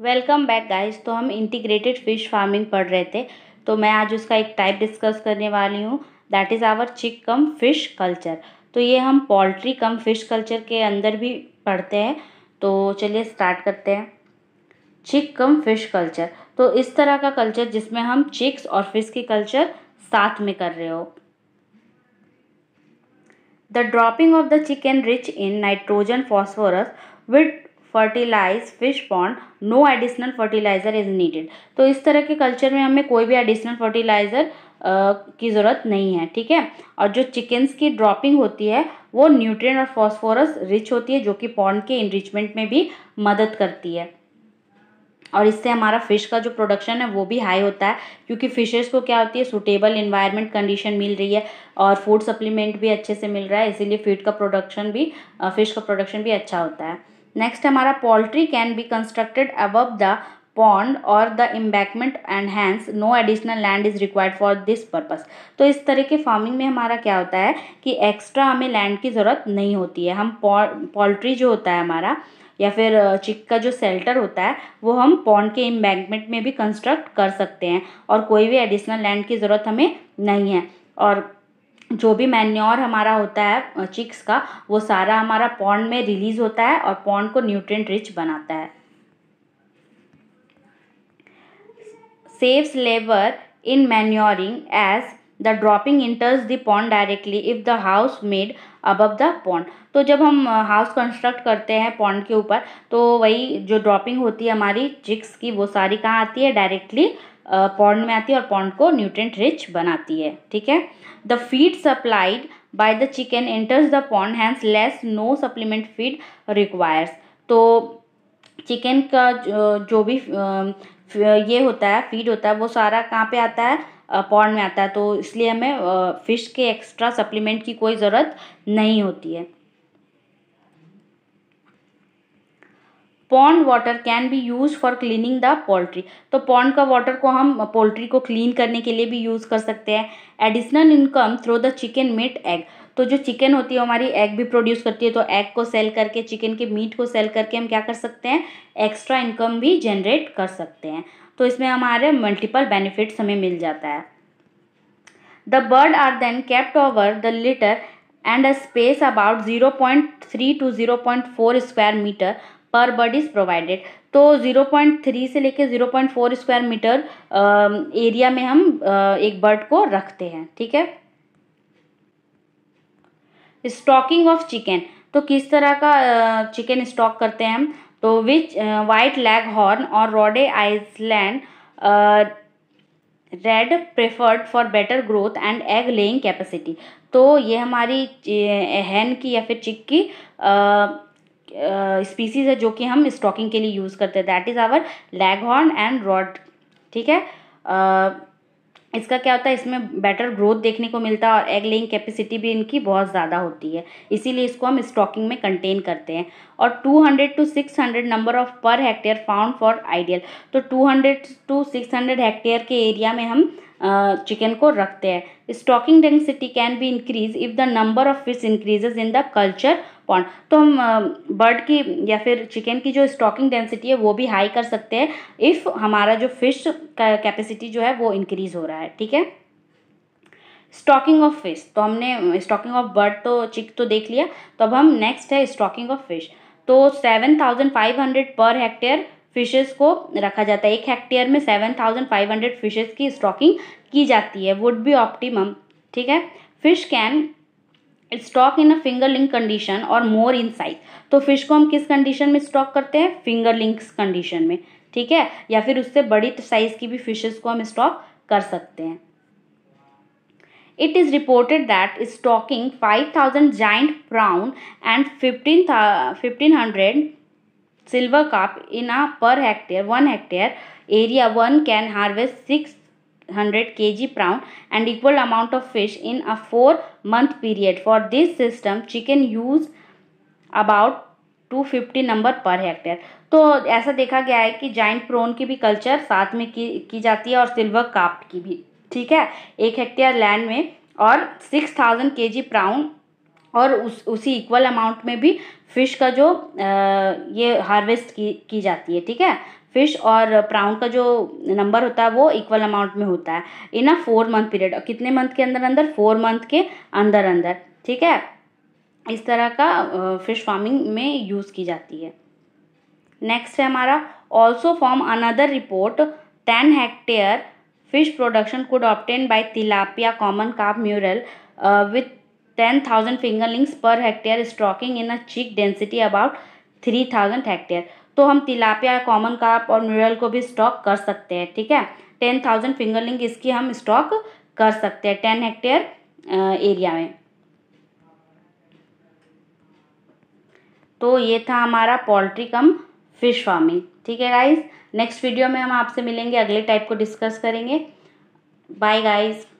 welcome back guys तो हम integrated fish farming पढ़ रहे थे तो मैं आज उसका एक टाइप डिस्कस करने वाली हूँ दैट इज़ आवर चिक कम फिश कल्चर तो ये हम पोल्ट्री कम फिश कल्चर के अंदर भी पढ़ते हैं तो चलिए स्टार्ट करते हैं चिक कम फिश कल्चर तो इस तरह का कल्चर जिसमें हम चिक्स और फिश की कल्चर साथ में कर रहे हो the dropping of the chicken rich in nitrogen phosphorus with fertilize fish pond no additional fertilizer is needed तो इस तरह के कल्चर में हमें कोई भी एडिशनल फर्टिलाइज़र की ज़रूरत नहीं है ठीक है और जो चिकन्स की ड्रॉपिंग होती है वो न्यूट्रिएंट और फॉस्फोरस रिच होती है जो कि पॉन्ड के इनरिचमेंट में भी मदद करती है और इससे हमारा फ़िश का जो प्रोडक्शन है वो भी हाई होता है क्योंकि फ़िशेज़ को क्या होती है सुटेबल इन्वायरमेंट कंडीशन मिल रही है और फूड सप्लीमेंट भी अच्छे से मिल रहा है इसीलिए फीड का प्रोडक्शन भी फ़िश का प्रोडक्शन भी अच्छा होता है नेक्स्ट हमारा poultry can be constructed above the pond और the embankment and hence no additional land is required for this purpose तो इस तरह के फार्मिंग में हमारा क्या होता है कि एक्स्ट्रा हमें लैंड की ज़रूरत नहीं होती है हम पोल्ट्री जो होता है हमारा या फिर चिक का जो सेल्टर होता है वो हम पॉन्ड के इम्बैकमेंट में भी कंस्ट्रक्ट कर सकते हैं और कोई भी एडिशनल लैंड की ज़रूरत हमें नहीं है और जो भी मैन्योर हमारा होता है चिक्स का वो सारा हमारा पॉन्ड में रिलीज होता है और पॉन्ड को न्यूट्रिएंट रिच बनाता है saves labour in manuring as the dropping enters the pond directly if the house made above the pond तो जब हम हाउस कंस्ट्रक्ट करते हैं पॉन्ड के ऊपर तो वही जो ड्रॉपिंग होती है हमारी चिक्स की वो सारी कहाँ आती है डायरेक्टली पॉन्ड में आती है और पॉन्ड को न्यूट्रेंट रिच बनाती है ठीक है the feed supplied by the chicken enters the pond hence less no supplement feed requires तो चिकन का जो, भी ये होता है फीड होता है वो सारा कहाँ पे आता है पॉन्ड में आता है तो इसलिए हमें फ़िश के एक्स्ट्रा सप्लीमेंट की कोई ज़रूरत नहीं होती है pond water can be use for cleaning the poultry तो पॉन्ड का वाटर को हम पोल्ट्री को क्लीन करने के लिए भी यूज़ कर सकते हैं additional income through the chicken meat egg तो जो चिकन होती है हमारी एग भी प्रोड्यूस करती है तो एग को सेल करके चिकन के मीट को सेल करके हम क्या कर सकते हैं एक्स्ट्रा इनकम भी जनरेट कर सकते हैं तो इसमें हमारे मल्टीपल बेनिफिट्स हमें मिल जाता है the bird are then kept over the litter and a space about zero point three to zero point four square metre per bird is provided तो 0.3 से लेके 0.4 स्क्वायर मीटर एरिया में हम एक बर्ड को रखते हैं ठीक है स्टॉकिंग ऑफ चिकन तो किस तरह का चिकन स्टॉक करते हैं हम तो विच वाइट लैग हॉर्न और Rhode Island red preferred for better growth and egg laying capacity तो ये हमारी हैन की या फिर चिक की स्पीसीज़ है जो कि हम स्टॉकिंग के लिए यूज़ करते हैं that is our leg horn and Rhode ठीक है इसका क्या होता है इसमें बेटर ग्रोथ देखने को मिलता है और एग लेइंग कैपेसिटी भी इनकी बहुत ज़्यादा होती है इसीलिए इसको हम स्टॉकिंग में कंटेन करते हैं और 200 to 600 number of per hectare found for ideal तो 200 टू 600 हेक्टेयर के एरिया में हम चिकन को रखते हैं stocking density can be increase if the number of fish increases in the culture pond तो हम बर्ड की या फिर चिकन की जो स्टॉकिंग डेंसिटी है वो भी हाई कर सकते हैं इफ़ हमारा जो फिश का कैपेसिटी जो है वो इंक्रीज़ हो रहा है ठीक है स्टॉकिंग ऑफ फिश तो हमने स्टॉकिंग ऑफ बर्ड तो चिक तो देख लिया तो अब हम नेक्स्ट है स्टॉकिंग ऑफ फिश तो seven thousand five hundred per hectare fishes को रखा जाता है एक हेक्टेयर में seven thousand five hundred fishes की स्टॉकिंग की जाती है वुड बी ऑप्टिमम ठीक है fish can stock in a finger link condition और मोर इन साइज तो फिश को हम किस कंडीशन में स्टॉक करते हैं फिंगर लिंक कंडीशन में ठीक है या फिर उससे बड़ी साइज की भी फिशेस को हम स्टॉक कर सकते हैं it reported that stocking five thousand giant prawn and fifteen fifteen hundred silver carp in a per hectare one hectare area one can harvest six hundred K G prawn and equal amount of fish in a four month period for this system chicken use about two fifty number per hectare तो ऐसा देखा गया है कि joint prone की भी culture साथ में की, की जाती है और सिल्वर काप की भी ठीक है एक हेक्टेयर लैंड में और सिक्स थाउजेंड के जी प्राउन और उस उसी इक्वल अमाउंट में भी फ़िश का जो ये हार्वेस्ट की की जाती है ठीक है फ़िश और प्राउन का जो नंबर होता है वो इक्वल अमाउंट में होता है in a four month period कितने मंथ के अंदर अंदर फोर मंथ के अंदर अंदर ठीक है इस तरह का फ़िश फार्मिंग में यूज़ की जाती है नेक्स्ट है हमारा also form another report ten hectare fish production could obtain by tilapia common carp mrigal with ten thousand fingerlings per hectare stocking in a chick density about three thousand hectare तो हम tilapia common काप और mural को भी stock कर सकते हैं ठीक है टेन थाउजेंड फिंगरलिंग इसकी हम स्टॉक कर सकते हैं टेन हेक्टेयर एरिया में तो ये था हमारा पोल्ट्री कम फिश फार्मिंग ठीक है गाइज नेक्स्ट वीडियो में हम आपसे मिलेंगे अगले टाइप को डिस्कस करेंगे बाय गाइज